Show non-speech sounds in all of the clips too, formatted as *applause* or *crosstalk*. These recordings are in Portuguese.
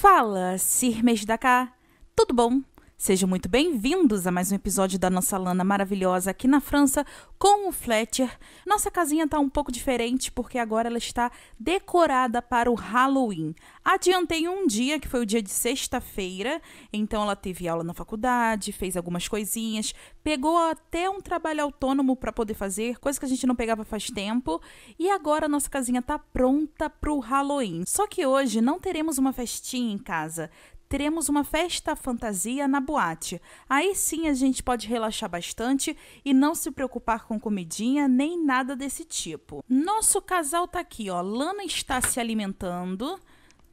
Fala, Cirmes da Cá, tudo bom? Sejam muito bem-vindos a mais um episódio da nossa Lana maravilhosa aqui na França com o Fletcher. Nossa casinha está um pouco diferente porque agora ela está decorada para o Halloween. Adiantei um dia, que foi o dia de sexta-feira, então ela teve aula na faculdade, fez algumas coisinhas, pegou até um trabalho autônomo para poder fazer, coisa que a gente não pegava faz tempo, e agora a nossa casinha está pronta para o Halloween. Só que hoje não teremos uma festinha em casa teremos uma festa fantasia na boate. Aí sim a gente pode relaxar bastante e não se preocupar com comidinha nem nada desse tipo. Nosso casal tá aqui, ó. Lana está se alimentando.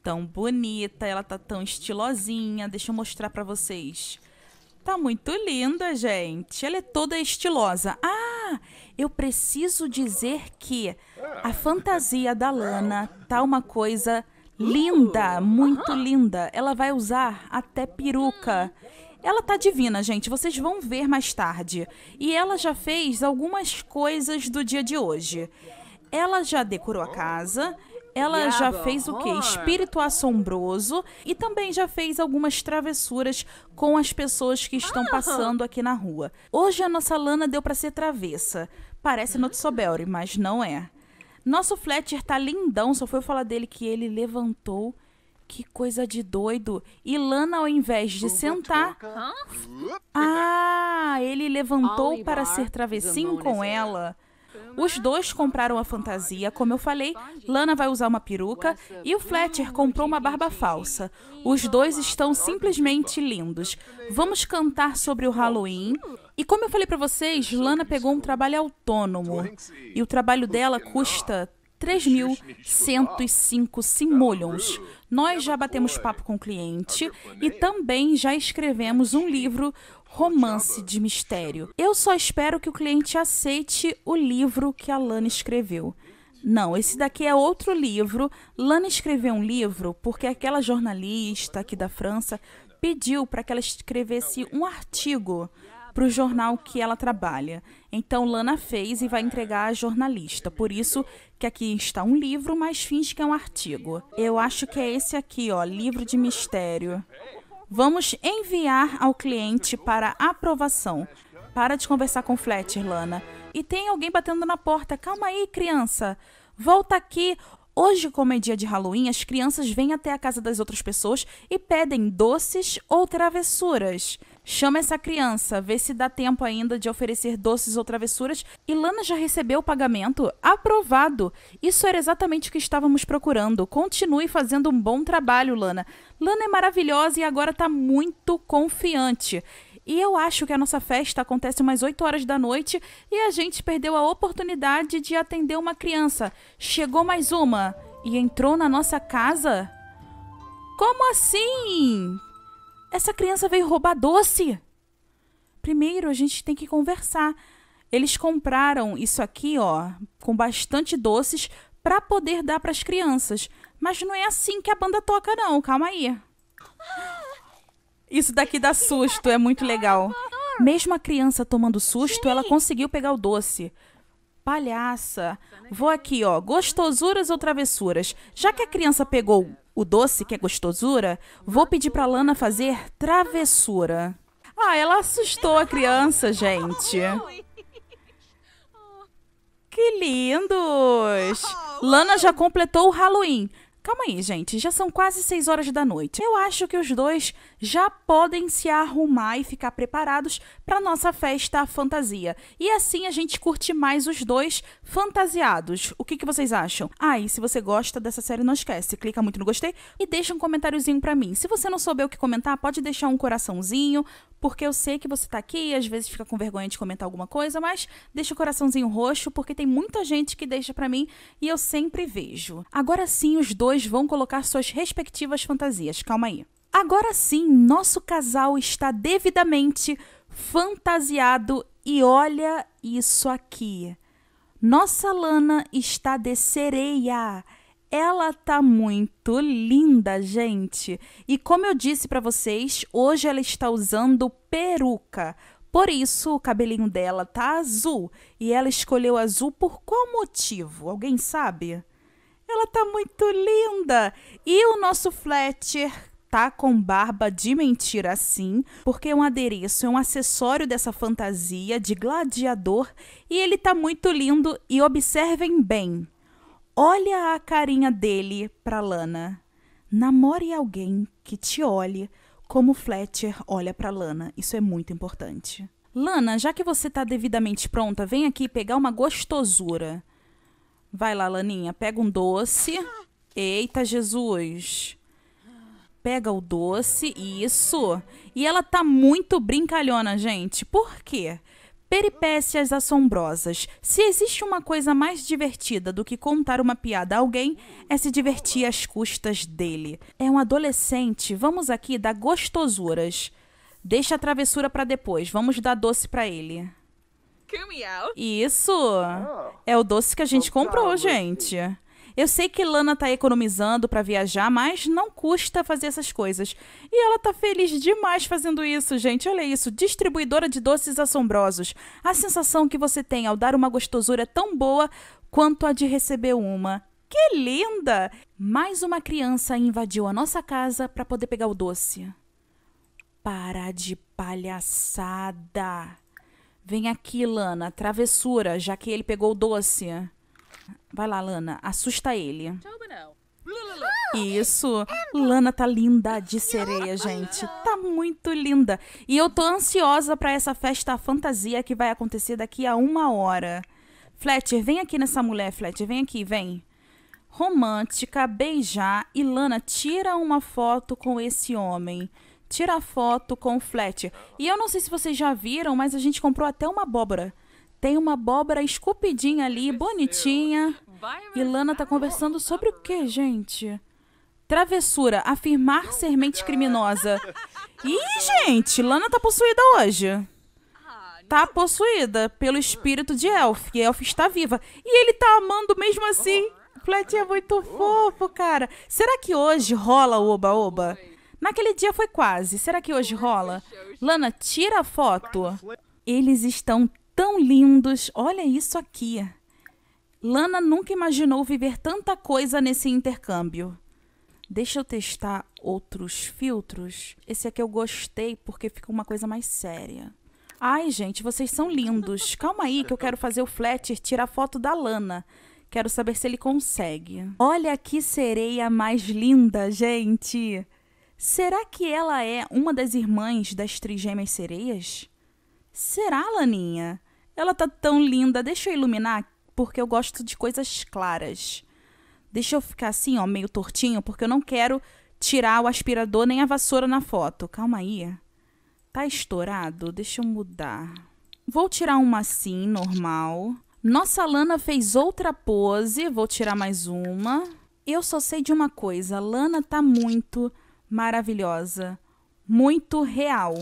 Tão bonita, ela tá tão estilosinha. Deixa eu mostrar para vocês. Tá muito linda, gente. Ela é toda estilosa. Ah, eu preciso dizer que a fantasia da Lana tá uma coisa Linda, muito linda. Ela vai usar até peruca. Ela tá divina, gente. Vocês vão ver mais tarde. E ela já fez algumas coisas do dia de hoje. Ela já decorou a casa, ela já fez o que? Espírito assombroso e também já fez algumas travessuras com as pessoas que estão ah. passando aqui na rua. Hoje a nossa Lana deu para ser travessa. Parece ah. Notsobelri, mas não é. Nosso Fletcher tá lindão, só foi falar dele que ele levantou. Que coisa de doido. E Lana, ao invés de sentar. Ah, ele levantou para ser travessinho com ela. Os dois compraram a fantasia, como eu falei, Lana vai usar uma peruca e o Fletcher comprou uma barba falsa. Os dois estão simplesmente lindos. Vamos cantar sobre o Halloween e como eu falei para vocês, é Lana pegou um trabalho autônomo. E o trabalho dela custa 3.105 tá simoleons. Nós já batemos papo com o cliente tá e também já escrevemos um livro romance de mistério. Eu só espero que o cliente aceite o livro que a Lana escreveu. Não, esse daqui é outro livro. Lana escreveu um livro porque aquela jornalista aqui da França pediu para que ela escrevesse um artigo para o jornal que ela trabalha. Então Lana fez e vai entregar à jornalista. Por isso que aqui está um livro, mas finge que é um artigo. Eu acho que é esse aqui, ó, livro de mistério. Vamos enviar ao cliente para aprovação. Para de conversar com Fletcher, Lana. E tem alguém batendo na porta. Calma aí, criança. Volta aqui Hoje, como é dia de Halloween, as crianças vêm até a casa das outras pessoas e pedem doces ou travessuras. Chama essa criança, vê se dá tempo ainda de oferecer doces ou travessuras. E Lana já recebeu o pagamento? Aprovado! Isso era exatamente o que estávamos procurando. Continue fazendo um bom trabalho, Lana. Lana é maravilhosa e agora está muito confiante. E eu acho que a nossa festa acontece umas 8 horas da noite e a gente perdeu a oportunidade de atender uma criança. Chegou mais uma e entrou na nossa casa? Como assim? Essa criança veio roubar doce. Primeiro a gente tem que conversar. Eles compraram isso aqui, ó, com bastante doces para poder dar para as crianças. Mas não é assim que a banda toca não, calma aí. Isso daqui dá susto, é muito legal. Mesmo a criança tomando susto, ela conseguiu pegar o doce. Palhaça. Vou aqui, ó. Gostosuras ou travessuras? Já que a criança pegou o doce, que é gostosura, vou pedir pra Lana fazer travessura. Ah, ela assustou a criança, gente. Que lindos! Lana já completou o Halloween. Calma aí, gente, já são quase 6 horas da noite. Eu acho que os dois já podem se arrumar e ficar preparados para nossa festa fantasia. E assim a gente curte mais os dois fantasiados. O que, que vocês acham? Ah, e se você gosta dessa série, não esquece, clica muito no gostei e deixa um comentáriozinho para mim. Se você não souber o que comentar, pode deixar um coraçãozinho, porque eu sei que você tá aqui e às vezes fica com vergonha de comentar alguma coisa, mas deixa o coraçãozinho roxo, porque tem muita gente que deixa para mim e eu sempre vejo. Agora sim, os dois vão colocar suas respectivas fantasias. Calma aí. Agora sim, nosso casal está devidamente fantasiado e olha isso aqui. Nossa Lana está de sereia. Ela tá muito linda, gente. E como eu disse para vocês, hoje ela está usando peruca. Por isso o cabelinho dela tá azul e ela escolheu azul por qual motivo? Alguém sabe? Ela tá muito linda. E o nosso Fletcher está com barba de mentira assim, porque um adereço é um acessório dessa fantasia de gladiador e ele tá muito lindo e observem bem. Olha a carinha dele pra Lana. Namore alguém que te olhe como Fletcher olha para Lana. Isso é muito importante. Lana, já que você tá devidamente pronta, vem aqui pegar uma gostosura. Vai lá, Laninha, pega um doce. Eita, Jesus pega o doce, isso. E ela tá muito brincalhona, gente. Por quê? Peripécias assombrosas. Se existe uma coisa mais divertida do que contar uma piada a alguém, é se divertir às custas dele. É um adolescente, vamos aqui dar gostosuras. Deixa a travessura para depois, vamos dar doce para ele. Isso! Ah. É o doce que a gente comprou, gente. Eu sei que Lana tá economizando para viajar, mas não custa fazer essas coisas. E ela tá feliz demais fazendo isso, gente. Olha isso, distribuidora de doces assombrosos. A sensação que você tem ao dar uma gostosura é tão boa quanto a de receber uma. Que linda! Mais uma criança invadiu a nossa casa para poder pegar o doce. Para de palhaçada. Vem aqui, Lana, travessura, já que ele pegou o doce. Vai lá, Lana. Assusta ele. Isso. Lana tá linda de sereia, gente. Tá muito linda. E eu tô ansiosa para essa festa fantasia que vai acontecer daqui a uma hora. Fletcher, vem aqui nessa mulher, Fletcher. Vem aqui, vem. Romântica, beijar. E Lana, tira uma foto com esse homem. Tira a foto com o Fletcher. E eu não sei se vocês já viram, mas a gente comprou até uma abóbora. Tem uma abóbora esculpidinha ali, bonitinha. E Lana tá conversando sobre o que, gente? Travessura, afirmar ser mente criminosa. Ih, gente, Lana tá possuída hoje. Ah, tá possuída pelo espírito de Elf. E Elf está viva. E ele tá amando mesmo assim. Flat é muito fofo, cara. Será que hoje rola o oba-oba? Naquele dia foi quase. Será que hoje rola? Lana, tira a foto. Eles estão tão lindos. Olha isso aqui. Lana nunca imaginou viver tanta coisa nesse intercâmbio. Deixa eu testar outros filtros. Esse aqui eu gostei porque fica uma coisa mais séria. Ai, gente, vocês são lindos. Calma aí que eu quero fazer o Fletcher tirar foto da Lana. Quero saber se ele consegue. Olha que sereia mais linda, gente. Será que ela é uma das irmãs das trigêmeas sereias? Será, Laninha? Ela tá tão linda. Deixa eu iluminar, porque eu gosto de coisas claras. Deixa eu ficar assim, ó, meio tortinho, porque eu não quero tirar o aspirador nem a vassoura na foto. Calma aí. Tá estourado? Deixa eu mudar. Vou tirar uma assim, normal. Nossa Lana fez outra pose. Vou tirar mais uma. Eu só sei de uma coisa. Lana tá muito maravilhosa. Muito real.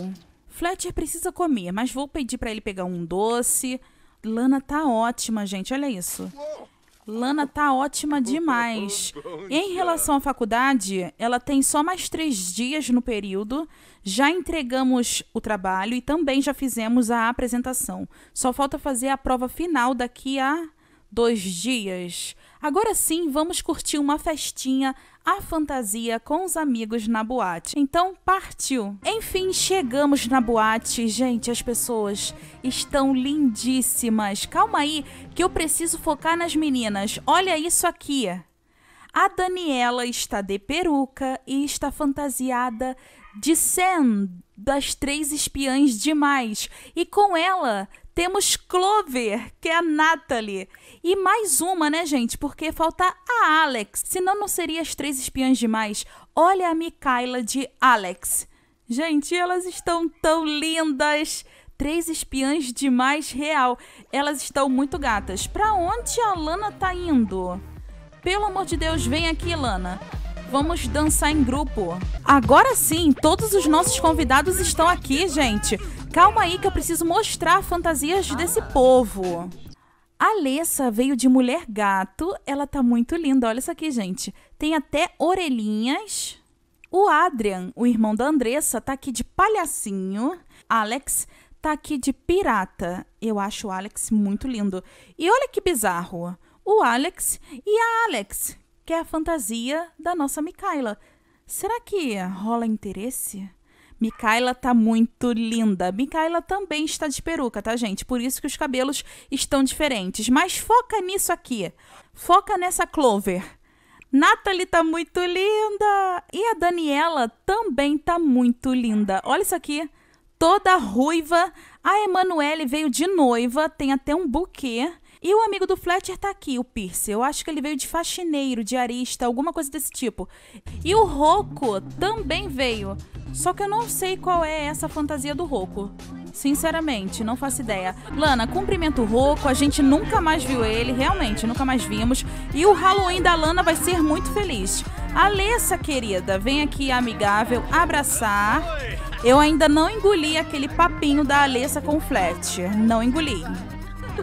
Fletcher precisa comer, mas vou pedir para ele pegar um doce. Lana tá ótima, gente, olha isso. Lana tá ótima demais. *laughs* Em relação à faculdade, ela tem só mais três dias no período. Já entregamos o trabalho e também já fizemos a apresentação. Só falta fazer a prova final daqui a dois dias. Agora sim, vamos curtir uma festinha à fantasia com os amigos na boate. Então, partiu! Enfim, chegamos na boate. Gente, as pessoas estão lindíssimas. Calma aí, que eu preciso focar nas meninas. Olha isso aqui. A Daniela está de peruca e está fantasiada de Sam, das Três Espiãs Demais. E com ela temos Clover, que é a Natalie. E mais uma, né, gente? Porque falta a Alex. Senão não seria as três espiãs demais. Olha a Mikaila de Alex. Gente, elas estão tão lindas. Três espiãs demais real. Elas estão muito gatas. Pra onde a Lana tá indo? Pelo amor de Deus, vem aqui, Lana. Vamos dançar em grupo. Agora sim, todos os nossos convidados estão aqui, gente. Calma aí que eu preciso mostrar fantasias desse povo. A Alessa veio de mulher gato. Ela tá muito linda. Olha isso aqui, gente. Tem até orelhinhas. O Adrian, o irmão da Andressa, tá aqui de palhacinho. Alex tá aqui de pirata. Eu acho o Alex muito lindo. E olha que bizarro. O Alex e a Alex, que é a fantasia da nossa Mikaila. Será que rola interesse? Micaela tá muito linda. Micaela também está de peruca, tá, gente? Por isso que os cabelos estão diferentes. Mas foca nisso aqui. Foca nessa Clover. Nathalie tá muito linda! E a Daniela também tá muito linda. Olha isso aqui. Toda ruiva. A Emanuele veio de noiva, tem até um buquê. E o amigo do Fletcher tá aqui, o Pierce. Eu acho que ele veio de faxineiro, diarista, alguma coisa desse tipo. E o Rocco também veio. Só que eu não sei qual é essa fantasia do Rocco. Sinceramente, não faço ideia. Lana, cumprimento o Rocco, a gente nunca mais viu ele, realmente, nunca mais vimos. E o Halloween da Lana vai ser muito feliz. Alessa, querida, vem aqui amigável abraçar. Eu ainda não engoli aquele papinho da Alessa com o Fletcher. Não engoli.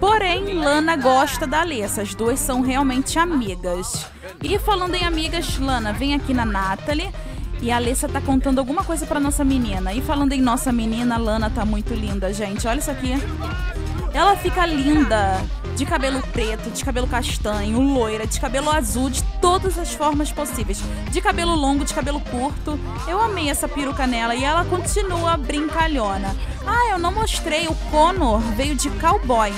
Porém, Lana gosta da Alessa. essas duas são realmente amigas. E falando em amigas, Lana vem aqui na Natalie. E a Alessa tá contando alguma coisa para nossa menina. E falando em nossa menina, a Lana tá muito linda, gente. Olha isso aqui. Ela fica linda de cabelo preto, de cabelo castanho, loira, de cabelo azul, de todas as formas possíveis. De cabelo longo, de cabelo curto. Eu amei essa peruca nela e ela continua brincalhona. Ah, eu não mostrei, o Connor veio de cowboy.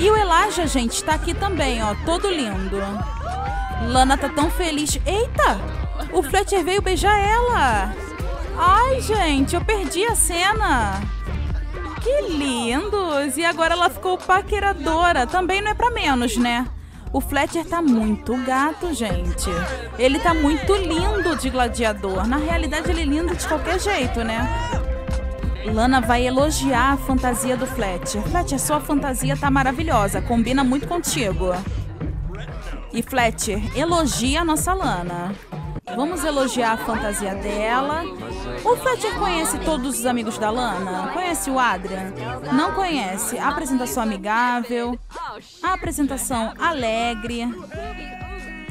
E o Elijah, gente, tá aqui também, ó, todo lindo. Lana tá tão feliz. Eita! O Fletcher veio beijar ela. Ai, gente, eu perdi a cena. Que lindos! E agora ela ficou paqueradora. Também não é pra menos, né? O Fletcher tá muito gato, gente. Ele tá muito lindo de gladiador. Na realidade, ele é lindo de qualquer jeito, né? Lana vai elogiar a fantasia do Fletcher. Fletcher, sua fantasia tá maravilhosa, combina muito contigo. E Fletcher, elogia a nossa Lana. Vamos elogiar a fantasia dela. O Fletcher conhece todos os amigos da Lana? Conhece o Adrian? Não conhece. A apresentação amigável. A apresentação alegre.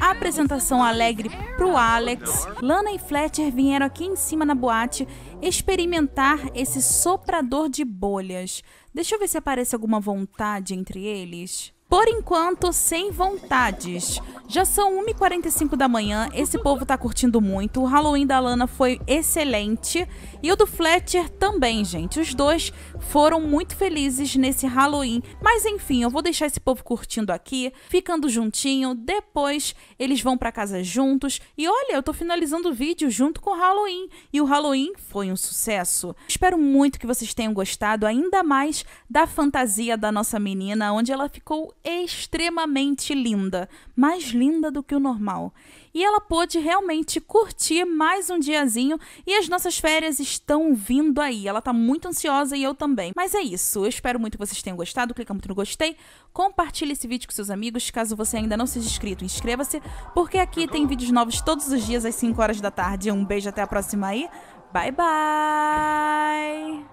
A apresentação alegre pro Alex. Lana e Fletcher vieram aqui em cima na boate experimentar esse soprador de bolhas. Deixa eu ver se aparece alguma vontade entre eles. Por enquanto, sem vontades. Já são 1h45 da manhã, esse povo tá curtindo muito. O Halloween da Lana foi excelente. E o do Fletcher também, gente. Os dois foram muito felizes nesse Halloween. Mas enfim, eu vou deixar esse povo curtindo aqui, ficando juntinho. Depois eles vão para casa juntos. E olha, eu tô finalizando o vídeo junto com o Halloween. E o Halloween foi um sucesso. Espero muito que vocês tenham gostado, ainda mais da fantasia da nossa menina, onde ela ficou extremamente linda, mais linda do que o normal. E ela pôde realmente curtir mais um diazinho e as nossas férias estão vindo aí. Ela tá muito ansiosa e eu também. Mas é isso. Eu espero muito que vocês tenham gostado. Clica muito no gostei. Compartilhe esse vídeo com seus amigos. Caso você ainda não seja inscrito, inscreva-se, porque aqui tem vídeos novos todos os dias às 5 horas da tarde. Um beijo até a próxima aí. Bye bye.